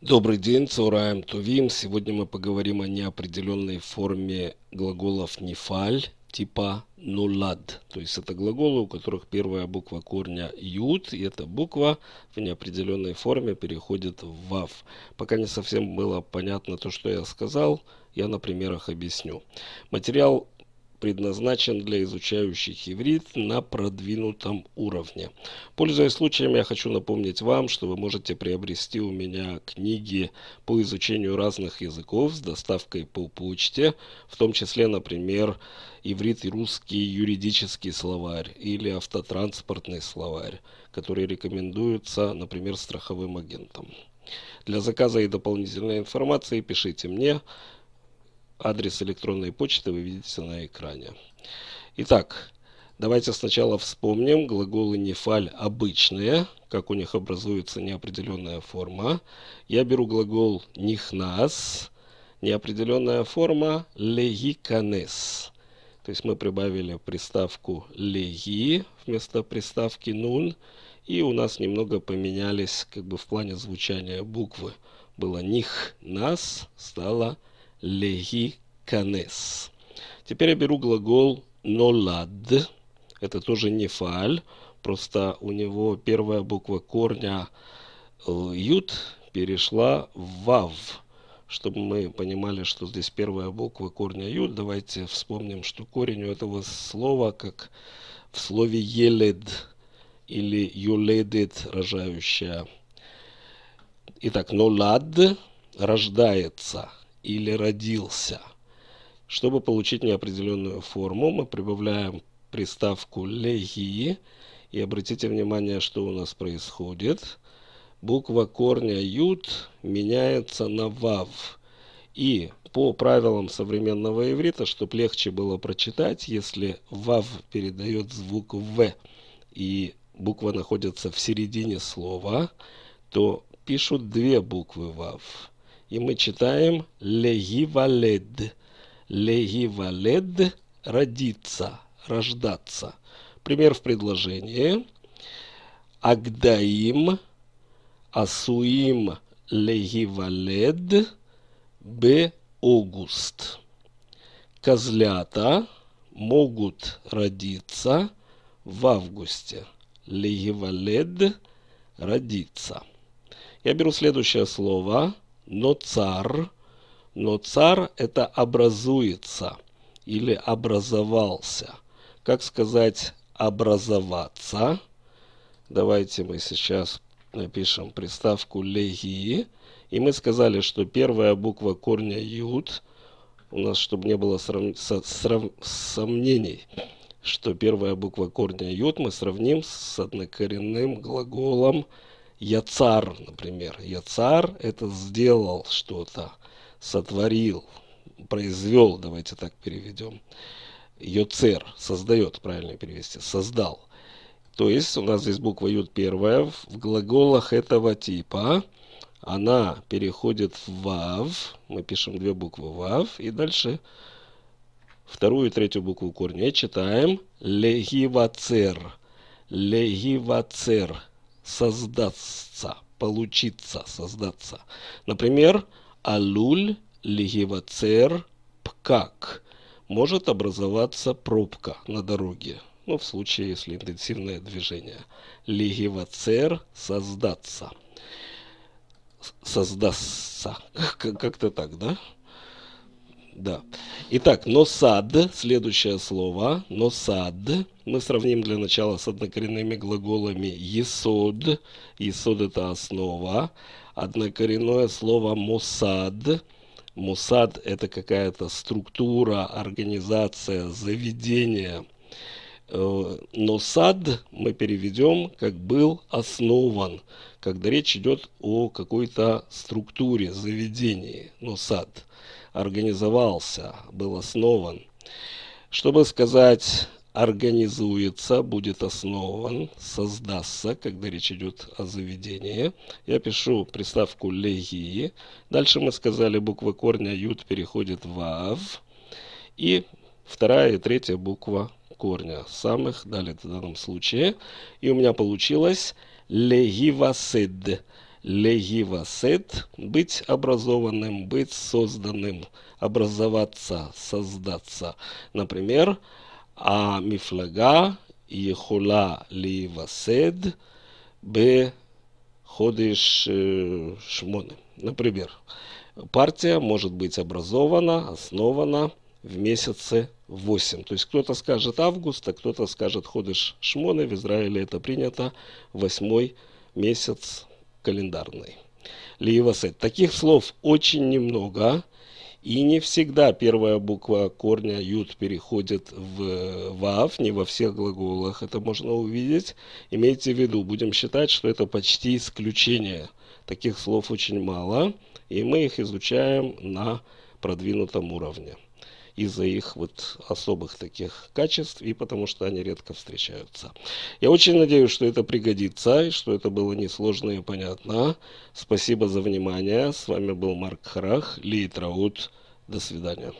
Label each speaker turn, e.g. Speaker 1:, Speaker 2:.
Speaker 1: Добрый день, Цураем Тувим. Сегодня мы поговорим о неопределенной форме глаголов нефаль типа нулад. То есть это глаголы, у которых первая буква корня ют, и эта буква в неопределенной форме переходит в вав. Пока не совсем было понятно то, что я сказал, я на примерах объясню. Материал предназначен для изучающих иврит на продвинутом уровне. Пользуясь случаем, я хочу напомнить вам, что вы можете приобрести у меня книги по изучению разных языков с доставкой по почте, в том числе, например, «Иврит и русский юридический словарь» или «Автотранспортный словарь», которые рекомендуются, например, страховым агентам. Для заказа и дополнительной информации пишите мне Адрес электронной почты вы видите на экране. Итак, давайте сначала вспомним глаголы нефаль обычные, как у них образуется неопределенная форма. Я беру глагол нихнас, неопределенная форма легиканес. То есть мы прибавили приставку леги вместо приставки нун, и у нас немного поменялись как бы в плане звучания буквы. Было них нас стало леги канес Теперь я беру глагол нолад. Это тоже не фаль, просто у него первая буква корня э, ют перешла в вав. Чтобы мы понимали, что здесь первая буква корня ют, давайте вспомним, что корень у этого слова, как в слове елед или юледит, рожающая. Итак, нолад рождается или родился. Чтобы получить неопределенную форму, мы прибавляем приставку «легии». И обратите внимание, что у нас происходит. Буква корня «ют» меняется на «вав». И по правилам современного иврита, чтобы легче было прочитать, если «вав» передает звук «в» и буква находится в середине слова, то пишут две буквы «вав» и мы читаем «легивалед». «Легивалед» – «родиться», «рождаться». Пример в предложении. «Агдаим асуим легивалед б. Огуст». «Козлята могут родиться в августе». «Легивалед» – «родиться». Я беру следующее слово – ноцар. Ноцар – это образуется или образовался. Как сказать образоваться? Давайте мы сейчас напишем приставку леги. И мы сказали, что первая буква корня ют, у нас, чтобы не было срав... со... срав... сомнений, что первая буква корня ют мы сравним с однокоренным глаголом я цар, например. Я цар это сделал что-то, сотворил, произвел, давайте так переведем. Йоцер, создает, правильно перевести, создал. То есть у нас здесь буква Ют первая. В глаголах этого типа она переходит в ВАВ. Мы пишем две буквы ВАВ. И дальше вторую и третью букву корня читаем. Легивацер. Легивацер создаться, получиться, создаться. Например, алуль, лигивацер пкак. Может образоваться пробка на дороге, ну, в случае, если интенсивное движение. лигивацер создаться. Создастся. Как-то так, да? Да. Итак, носад, следующее слово, носад, мы сравним для начала с однокоренными глаголами есод, есод это основа, однокоренное слово мосад, мосад это какая-то структура, организация, заведение, э, Носад мы переведем как был основан, когда речь идет о какой-то структуре, заведении, Носад. сад – организовался, был основан. Чтобы сказать организуется, будет основан, создастся, когда речь идет о заведении. Я пишу приставку «легии». Дальше мы сказали, буква корня «ют» переходит в «ав». И вторая и третья буква корня самых, далее в данном случае. И у меня получилось «легивасид» легивосет – быть образованным, быть созданным, образоваться, создаться. Например, а мифлага ехула легивосет б ходиш э, шмоны. Например, партия может быть образована, основана в месяце 8. То есть кто-то скажет август, а кто-то скажет ходыш шмоны. В Израиле это принято. Восьмой месяц календарный. Лиевосет. Таких слов очень немного, а? и не всегда первая буква корня «ют» переходит в «вав», не во всех глаголах это можно увидеть. Имейте в виду, будем считать, что это почти исключение. Таких слов очень мало, и мы их изучаем на продвинутом уровне из-за их вот особых таких качеств и потому что они редко встречаются. Я очень надеюсь, что это пригодится и что это было несложно и понятно. Спасибо за внимание. С вами был Марк Харах, Ли Траут. До свидания.